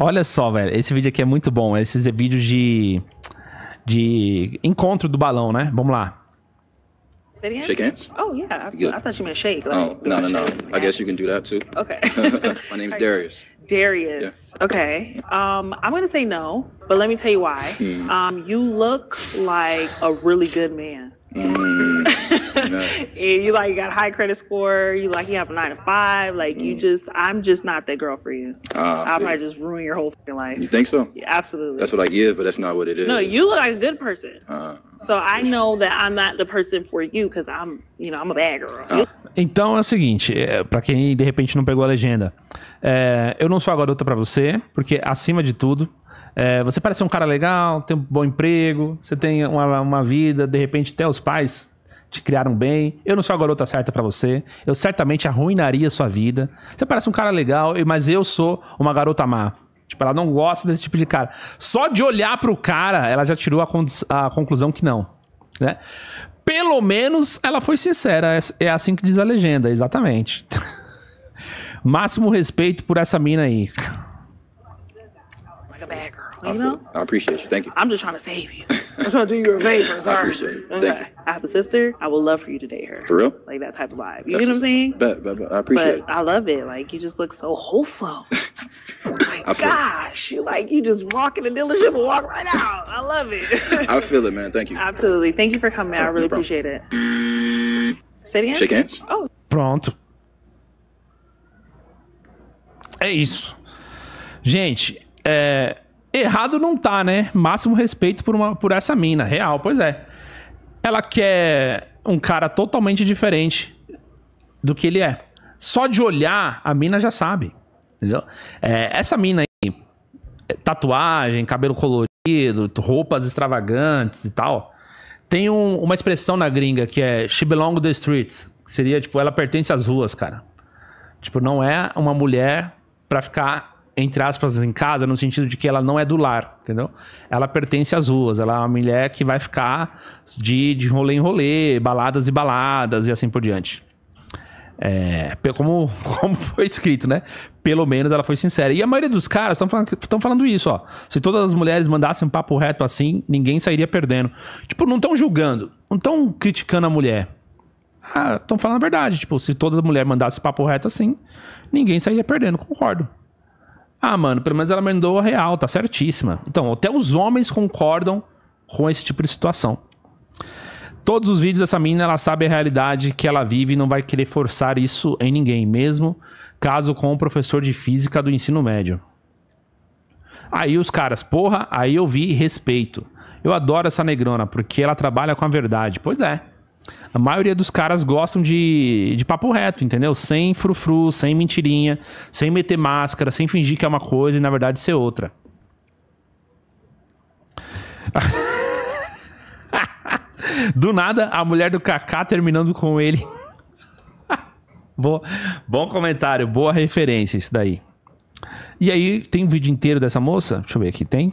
Olha só, velho. Esse vídeo aqui é muito bom. Esses é vídeos de. de encontro do balão, né? Vamos lá. Shake hands? Oh, yeah. I thought you meant shake. Like, oh, no, no, no. I guess you can do that too. Okay. My name's Darius. Darius. Yeah. Okay. Um, I'm going to say no, but let me tell you why. Hmm. Um, you look like a really good man. Mm. and you like got a high credit score. You like you have a nine to five. Like mm. you just, I'm just not that girl for you. Uh, I might just ruin your whole life. You think so? Yeah, absolutely. That's what I give, but that's not what it is. No, you look like a good person. Uh, so I know that I'm not the person for you because I'm, you know, I'm a bad girl. Uh. Então é o seguinte, é, para quem de repente não pegou a legenda, é, eu não sou a garota para você, porque acima de tudo, é, você parece um cara legal, tem um bom emprego, você tem uma, uma vida, de repente até os pais te criaram bem, eu não sou a garota certa para você, eu certamente arruinaria sua vida. Você parece um cara legal, mas eu sou uma garota má. Tipo, ela não gosta desse tipo de cara. Só de olhar pro cara, ela já tirou a, con a conclusão que não, né? Pelo menos ela foi sincera, é, é assim que diz a legenda, exatamente. Máximo respeito por essa mina aí. Like a bad girl, you know? I appreciate you. Thank you. I'm just trying to save you. I am trying to do you a favor. Sorry. I appreciate it. Thank okay. you. I have a sister. I would love for you to date her. For real? Like that type of vibe. You That's get what I'm saying? Bet, bet, bet. I appreciate but it. I love it. Like you just look so wholesome. oh my gosh. You like you just walk in the dealership and walk right out. I love it. I feel it, man. Thank you. Absolutely. Thank you for coming. Oh, I really no appreciate it. Mm. Say Shake hands. Oh. Pronto. É isso. Gente, é. Errado não tá, né? Máximo respeito por, uma, por essa mina, real, pois é. Ela quer um cara totalmente diferente do que ele é. Só de olhar, a mina já sabe. Entendeu? É, essa mina aí, tatuagem, cabelo colorido, roupas extravagantes e tal. Tem um, uma expressão na gringa que é she belong the streets. Que seria, tipo, ela pertence às ruas, cara. Tipo, não é uma mulher pra ficar entre aspas, em casa, no sentido de que ela não é do lar, entendeu? Ela pertence às ruas, ela é uma mulher que vai ficar de, de rolê em rolê, baladas e baladas e assim por diante. É, como, como foi escrito, né? Pelo menos ela foi sincera. E a maioria dos caras estão falando, falando isso, ó. Se todas as mulheres mandassem um papo reto assim, ninguém sairia perdendo. Tipo, não estão julgando, não estão criticando a mulher. Estão ah, falando a verdade. Tipo, se toda mulher mandasse papo reto assim, ninguém sairia perdendo. Concordo. Ah, mano, pelo menos ela mandou a real, tá certíssima. Então, até os homens concordam com esse tipo de situação. Todos os vídeos dessa mina, ela sabe a realidade que ela vive e não vai querer forçar isso em ninguém, mesmo caso com o um professor de física do ensino médio. Aí os caras, porra, aí eu vi respeito. Eu adoro essa negrona, porque ela trabalha com a verdade. Pois é. A maioria dos caras gostam de, de papo reto, entendeu? Sem frufru, sem mentirinha, sem meter máscara, sem fingir que é uma coisa e na verdade ser outra. do nada, a mulher do Kaká terminando com ele. Boa, bom comentário, boa referência isso daí. E aí, tem um vídeo inteiro dessa moça? Deixa eu ver aqui, tem?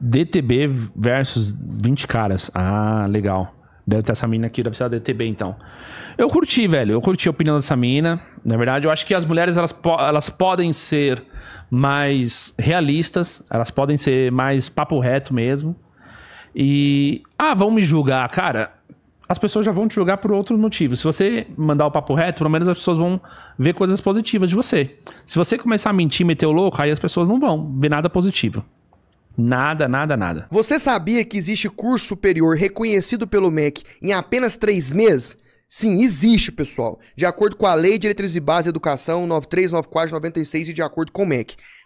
DTB versus 20 caras. Ah, legal. Deve ter essa mina aqui, deve ser a DTB, então. Eu curti, velho. Eu curti a opinião dessa mina. Na verdade, eu acho que as mulheres, elas, po elas podem ser mais realistas. Elas podem ser mais papo reto mesmo. E... Ah, vão me julgar. Cara, as pessoas já vão te julgar por outros motivos. Se você mandar o papo reto, pelo menos as pessoas vão ver coisas positivas de você. Se você começar a mentir, meter o louco, aí as pessoas não vão ver nada positivo. Nada, nada, nada. Você sabia que existe curso superior reconhecido pelo MEC em apenas três meses? Sim, existe, pessoal. De acordo com a Lei de Diretrizes e Base da Educação 9394 96 e de acordo com o MEC.